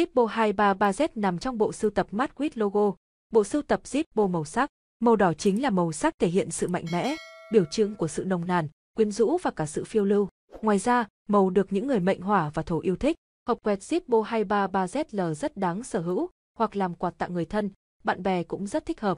Zippo 233Z nằm trong bộ sưu tập mát logo. Bộ sưu tập Zippo màu sắc, màu đỏ chính là màu sắc thể hiện sự mạnh mẽ, biểu trưng của sự nồng nàn, quyến rũ và cả sự phiêu lưu. Ngoài ra, màu được những người mệnh hỏa và thổ yêu thích. Hộp quẹt Zippo 233ZL rất đáng sở hữu, hoặc làm quà tặng người thân, bạn bè cũng rất thích hợp.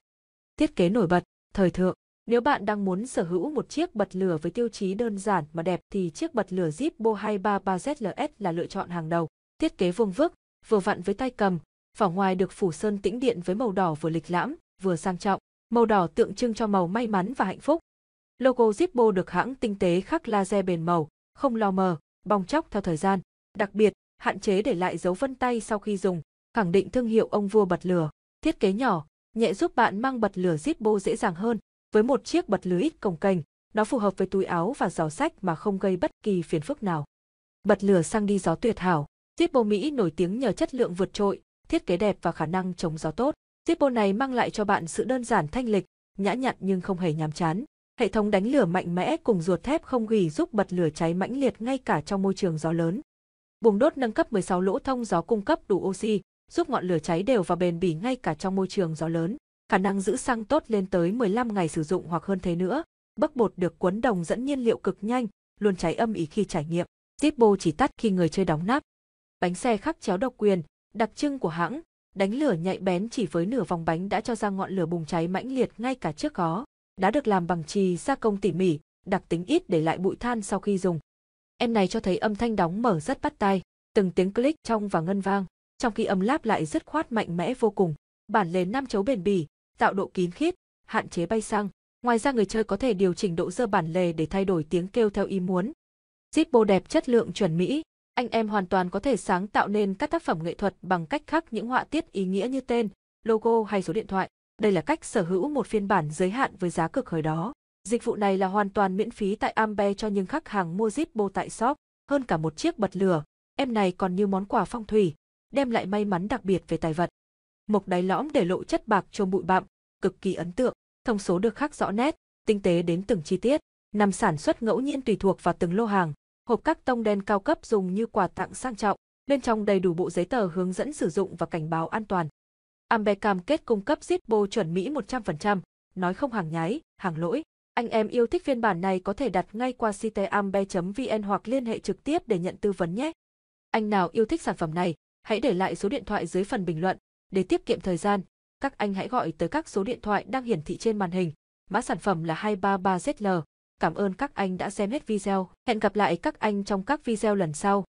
Thiết kế nổi bật, thời thượng. Nếu bạn đang muốn sở hữu một chiếc bật lửa với tiêu chí đơn giản mà đẹp thì chiếc bật lửa Zippo 233ZLS là lựa chọn hàng đầu. Thiết kế vuông vức, vừa vặn với tay cầm, vỏ ngoài được phủ sơn tĩnh điện với màu đỏ vừa lịch lãm, vừa sang trọng, màu đỏ tượng trưng cho màu may mắn và hạnh phúc. Logo Zippo được hãng tinh tế khắc laser bền màu, không lo mờ, bong chóc theo thời gian, đặc biệt hạn chế để lại dấu vân tay sau khi dùng, khẳng định thương hiệu ông vua bật lửa. Thiết kế nhỏ, nhẹ giúp bạn mang bật lửa Zippo dễ dàng hơn, với một chiếc bật lửa ít cồng kềnh, nó phù hợp với túi áo và giỏ sách mà không gây bất kỳ phiền phức nào. Bật lửa sang đi gió tuyệt hảo. Zippo Mỹ nổi tiếng nhờ chất lượng vượt trội, thiết kế đẹp và khả năng chống gió tốt. Zippo này mang lại cho bạn sự đơn giản thanh lịch, nhã nhặn nhưng không hề nhàm chán. Hệ thống đánh lửa mạnh mẽ cùng ruột thép không gỉ giúp bật lửa cháy mãnh liệt ngay cả trong môi trường gió lớn. Buồng đốt nâng cấp 16 lỗ thông gió cung cấp đủ oxy, giúp ngọn lửa cháy đều và bền bỉ ngay cả trong môi trường gió lớn. Khả năng giữ xăng tốt lên tới 15 ngày sử dụng hoặc hơn thế nữa. Bấc bột được cuốn đồng dẫn nhiên liệu cực nhanh, luôn cháy âm ỉ khi trải nghiệm. Zippo chỉ tắt khi người chơi đóng nắp bánh xe khắc chéo độc quyền, đặc trưng của hãng, đánh lửa nhạy bén chỉ với nửa vòng bánh đã cho ra ngọn lửa bùng cháy mãnh liệt ngay cả trước có. Đá được làm bằng trì gia công tỉ mỉ, đặc tính ít để lại bụi than sau khi dùng. Em này cho thấy âm thanh đóng mở rất bắt tai, từng tiếng click trong và ngân vang, trong khi âm láp lại rất khoát mạnh mẽ vô cùng. Bản lề năm chấu bền bỉ, tạo độ kín khít, hạn chế bay xăng. Ngoài ra người chơi có thể điều chỉnh độ dơ bản lề để thay đổi tiếng kêu theo ý muốn. Zippo đẹp chất lượng chuẩn Mỹ, anh em hoàn toàn có thể sáng tạo nên các tác phẩm nghệ thuật bằng cách khắc những họa tiết ý nghĩa như tên, logo hay số điện thoại. Đây là cách sở hữu một phiên bản giới hạn với giá cực hời đó. Dịch vụ này là hoàn toàn miễn phí tại Ambe cho những khách hàng mua Zippo tại shop, hơn cả một chiếc bật lửa. Em này còn như món quà phong thủy, đem lại may mắn đặc biệt về tài vật. Mộc đáy lõm để lộ chất bạc trong bụi bặm, cực kỳ ấn tượng, thông số được khắc rõ nét, tinh tế đến từng chi tiết. Nằm sản xuất ngẫu nhiên tùy thuộc vào từng lô hàng, hộp các tông đen cao cấp dùng như quà tặng sang trọng, bên trong đầy đủ bộ giấy tờ hướng dẫn sử dụng và cảnh báo an toàn. Ambe cam kết cung cấp Zippo chuẩn Mỹ 100%, nói không hàng nhái, hàng lỗi. Anh em yêu thích phiên bản này có thể đặt ngay qua site ambe.vn hoặc liên hệ trực tiếp để nhận tư vấn nhé. Anh nào yêu thích sản phẩm này, hãy để lại số điện thoại dưới phần bình luận. Để tiết kiệm thời gian, các anh hãy gọi tới các số điện thoại đang hiển thị trên màn hình. Mã sản phẩm là 233ZL. Cảm ơn các anh đã xem hết video. Hẹn gặp lại các anh trong các video lần sau.